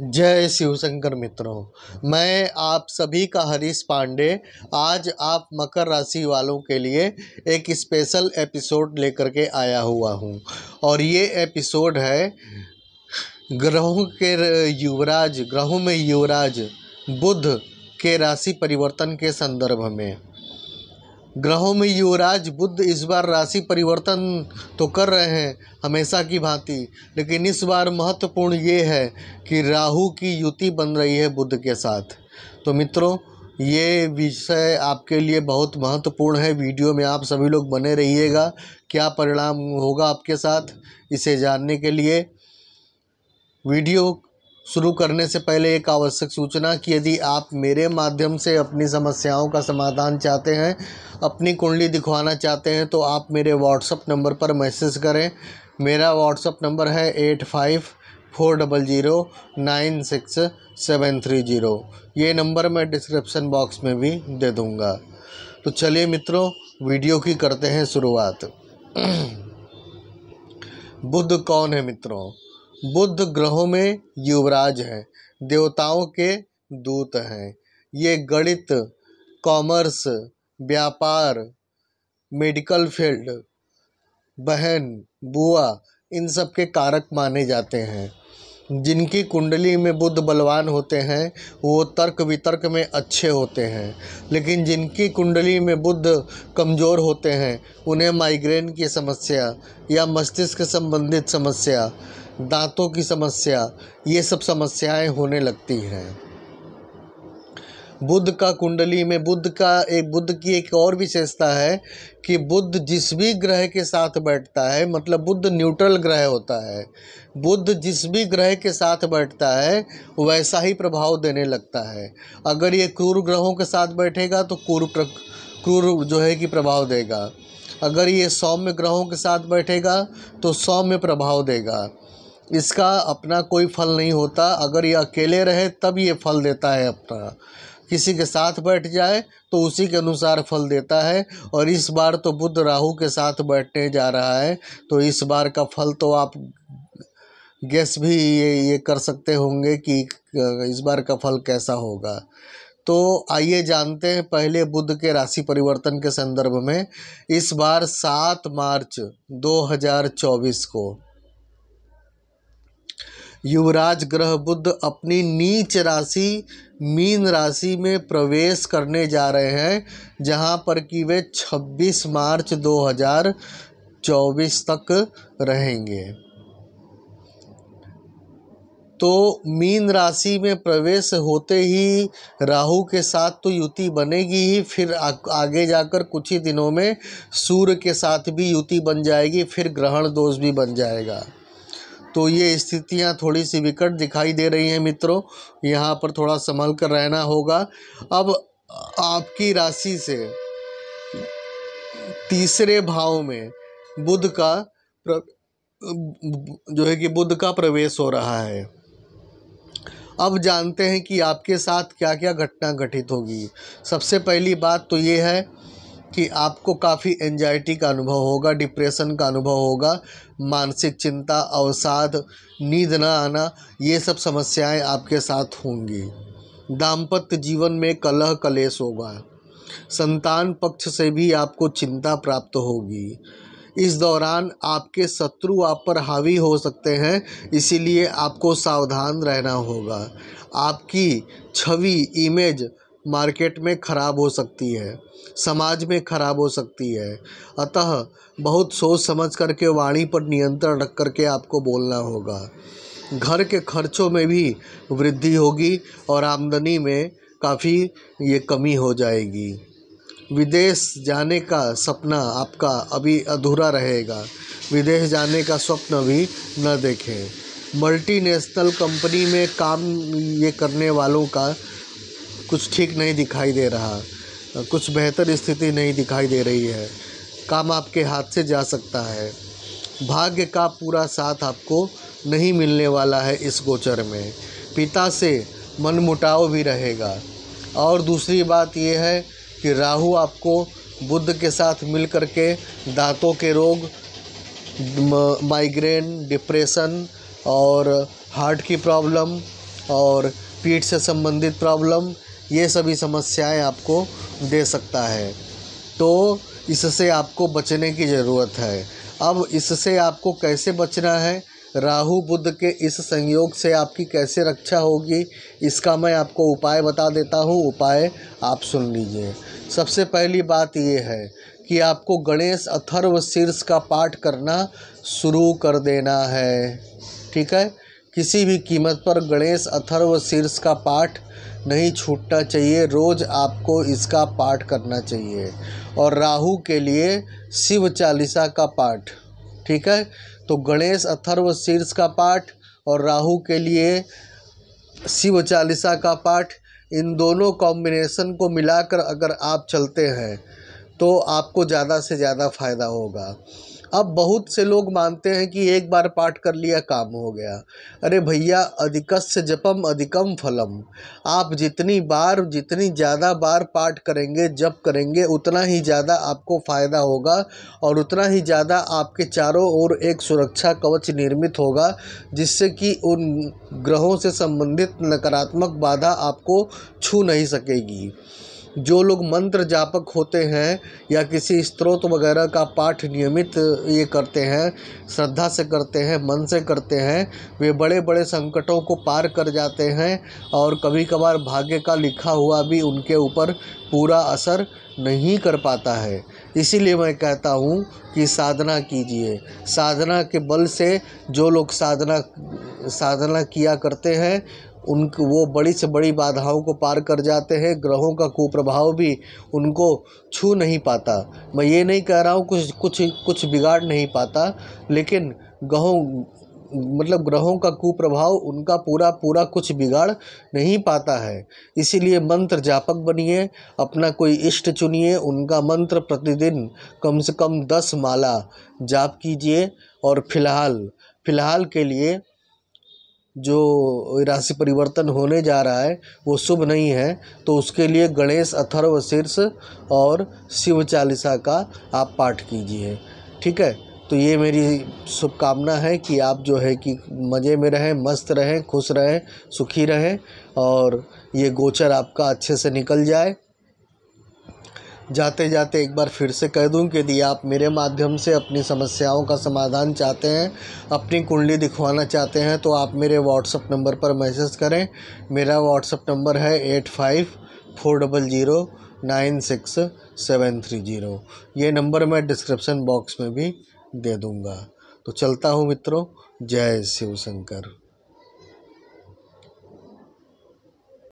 जय शिव शंकर मित्रों मैं आप सभी का हरीश पांडे आज आप मकर राशि वालों के लिए एक स्पेशल एपिसोड लेकर के आया हुआ हूँ और ये एपिसोड है ग्रहों के युवराज ग्रहों में युवराज बुध के राशि परिवर्तन के संदर्भ में ग्रहों में युवराज बुद्ध इस बार राशि परिवर्तन तो कर रहे हैं हमेशा की भांति लेकिन इस बार महत्वपूर्ण ये है कि राहु की युति बन रही है बुद्ध के साथ तो मित्रों ये विषय आपके लिए बहुत महत्वपूर्ण है वीडियो में आप सभी लोग बने रहिएगा क्या परिणाम होगा आपके साथ इसे जानने के लिए वीडियो शुरू करने से पहले एक आवश्यक सूचना कि यदि आप मेरे माध्यम से अपनी समस्याओं का समाधान चाहते हैं अपनी कुंडली दिखवाना चाहते हैं तो आप मेरे व्हाट्सअप नंबर पर मैसेज करें मेरा व्हाट्सअप नंबर है eight five four double zero nine six seven three zero ये नंबर मैं डिस्क्रिप्शन बॉक्स में भी दे दूँगा तो चलिए मित्रों वीडियो की करते हैं शुरुआत बुद्ध कौन है मित्रों बुध ग्रहों में युवराज हैं देवताओं के दूत हैं ये गणित कॉमर्स व्यापार मेडिकल फील्ड बहन बुआ इन सब के कारक माने जाते हैं जिनकी कुंडली में बुध बलवान होते हैं वो तर्क वितर्क में अच्छे होते हैं लेकिन जिनकी कुंडली में बुध कमज़ोर होते हैं उन्हें माइग्रेन की समस्या या मस्तिष्क संबंधित समस्या दांतों की समस्या ये सब समस्याएं होने लगती हैं बुद्ध का कुंडली में बुद्ध का एक बुद्ध की एक और विशेषता है कि बुद्ध जिस भी ग्रह के साथ बैठता है मतलब बुद्ध न्यूट्रल ग्रह होता है बुद्ध जिस भी ग्रह के साथ बैठता है वैसा ही प्रभाव देने लगता है अगर ये क्रूर ग्रहों के साथ बैठेगा तो क्रूर क्रूर जो है कि प्रभाव देगा अगर ये सौम्य ग्रहों के साथ बैठेगा तो सौम्य प्रभाव देगा इसका अपना कोई फल नहीं होता अगर ये अकेले रहे तब ये फल देता है अपना किसी के साथ बैठ जाए तो उसी के अनुसार फल देता है और इस बार तो बुद्ध राहु के साथ बैठने जा रहा है तो इस बार का फल तो आप गैस भी ये ये कर सकते होंगे कि इस बार का फल कैसा होगा तो आइए जानते हैं पहले बुद्ध के राशि परिवर्तन के संदर्भ में इस बार सात मार्च 2024 को युवराज ग्रह बुद्ध अपनी नीच राशि मीन राशि में प्रवेश करने जा रहे हैं जहां पर कि वे 26 मार्च 2024 तक रहेंगे तो मीन राशि में प्रवेश होते ही राहु के साथ तो युति बनेगी ही फिर आगे जाकर कुछ ही दिनों में सूर्य के साथ भी युति बन जाएगी फिर ग्रहण दोष भी बन जाएगा तो ये स्थितियाँ थोड़ी सी विकट दिखाई दे रही हैं मित्रों यहाँ पर थोड़ा संभल कर रहना होगा अब आपकी राशि से तीसरे भाव में बुध का प्र... जो है कि बुध का प्रवेश हो रहा है अब जानते हैं कि आपके साथ क्या क्या घटना घटित होगी सबसे पहली बात तो ये है कि आपको काफ़ी एन्जाइटी का अनुभव होगा डिप्रेशन का अनुभव होगा मानसिक चिंता अवसाद नींद ना आना ये सब समस्याएं आपके साथ होंगी दाम्पत्य जीवन में कलह कलेश होगा संतान पक्ष से भी आपको चिंता प्राप्त होगी इस दौरान आपके शत्रु आप पर हावी हो सकते हैं इसीलिए आपको सावधान रहना होगा आपकी छवि इमेज मार्केट में ख़राब हो सकती है समाज में ख़राब हो सकती है अतः बहुत सोच समझ करके वाणी पर नियंत्रण रख कर के आपको बोलना होगा घर के खर्चों में भी वृद्धि होगी और आमदनी में काफ़ी ये कमी हो जाएगी विदेश जाने का सपना आपका अभी अधूरा रहेगा विदेश जाने का स्वप्न भी न देखें मल्टीनेशनल कंपनी में काम ये करने वालों का कुछ ठीक नहीं दिखाई दे रहा कुछ बेहतर स्थिति नहीं दिखाई दे रही है काम आपके हाथ से जा सकता है भाग्य का पूरा साथ आपको नहीं मिलने वाला है इस गोचर में पिता से मनमुटाव भी रहेगा और दूसरी बात यह है कि राहु आपको बुद्ध के साथ मिल कर के दांतों के रोग माइग्रेन डिप्रेशन और हार्ट की प्रॉब्लम और पीठ से संबंधित प्रॉब्लम ये सभी समस्याएं आपको दे सकता है तो इससे आपको बचने की ज़रूरत है अब इससे आपको कैसे बचना है राहु बुद्ध के इस संयोग से आपकी कैसे रक्षा होगी इसका मैं आपको उपाय बता देता हूँ उपाय आप सुन लीजिए सबसे पहली बात ये है कि आपको गणेश अथर्व शीर्ष का पाठ करना शुरू कर देना है ठीक है किसी भी कीमत पर गणेश अथर्व शीर्ष का पाठ नहीं छूटना चाहिए रोज़ आपको इसका पाठ करना चाहिए और राहु के लिए शिव चालीसा का पाठ ठीक है तो गणेश अथर्व शीर्ष का पाठ और राहु के लिए शिव चालीसा का पाठ इन दोनों कॉम्बिनेशन को मिलाकर अगर आप चलते हैं तो आपको ज़्यादा से ज़्यादा फ़ायदा होगा अब बहुत से लोग मानते हैं कि एक बार पाठ कर लिया काम हो गया अरे भैया अधिकस्य जपम अधिकम फलम आप जितनी बार जितनी ज़्यादा बार पाठ करेंगे जप करेंगे उतना ही ज़्यादा आपको फ़ायदा होगा और उतना ही ज़्यादा आपके चारों ओर एक सुरक्षा कवच निर्मित होगा जिससे कि उन ग्रहों से संबंधित नकारात्मक बाधा आपको छू नहीं सकेगी जो लोग मंत्र जापक होते हैं या किसी स्त्रोत वगैरह का पाठ नियमित ये करते हैं श्रद्धा से करते हैं मन से करते हैं वे बड़े बड़े संकटों को पार कर जाते हैं और कभी कभार भाग्य का लिखा हुआ भी उनके ऊपर पूरा असर नहीं कर पाता है इसीलिए मैं कहता हूँ कि साधना कीजिए साधना के बल से जो लोग साधना साधना किया करते हैं उनको वो बड़ी से बड़ी बाधाओं को पार कर जाते हैं ग्रहों का कुप्रभाव भी उनको छू नहीं पाता मैं ये नहीं कह रहा हूँ कुछ कुछ कुछ बिगाड़ नहीं पाता लेकिन गहों मतलब ग्रहों का कुप्रभाव उनका पूरा पूरा कुछ बिगाड़ नहीं पाता है इसीलिए मंत्र जापक बनिए अपना कोई इष्ट चुनिए उनका मंत्र प्रतिदिन कम से कम दस माला जाप कीजिए और फिलहाल फिलहाल के लिए जो राशि परिवर्तन होने जा रहा है वो शुभ नहीं है तो उसके लिए गणेश अथर्व शीर्ष और शिव चालीसा का आप पाठ कीजिए ठीक है तो ये मेरी शुभकामना है कि आप जो है कि मज़े में रहें मस्त रहें खुश रहें सुखी रहें और ये गोचर आपका अच्छे से निकल जाए जाते जाते एक बार फिर से कह दूं कि यदि आप मेरे माध्यम से अपनी समस्याओं का समाधान चाहते हैं अपनी कुंडली दिखवाना चाहते हैं तो आप मेरे व्हाट्सअप नंबर पर मैसेज करें मेरा व्हाट्सअप नंबर है eight five four double zero nine six seven three zero ये नंबर मैं डिस्क्रिप्सन बॉक्स में भी दे दूँगा तो चलता हूँ मित्रों जय शिव शंकर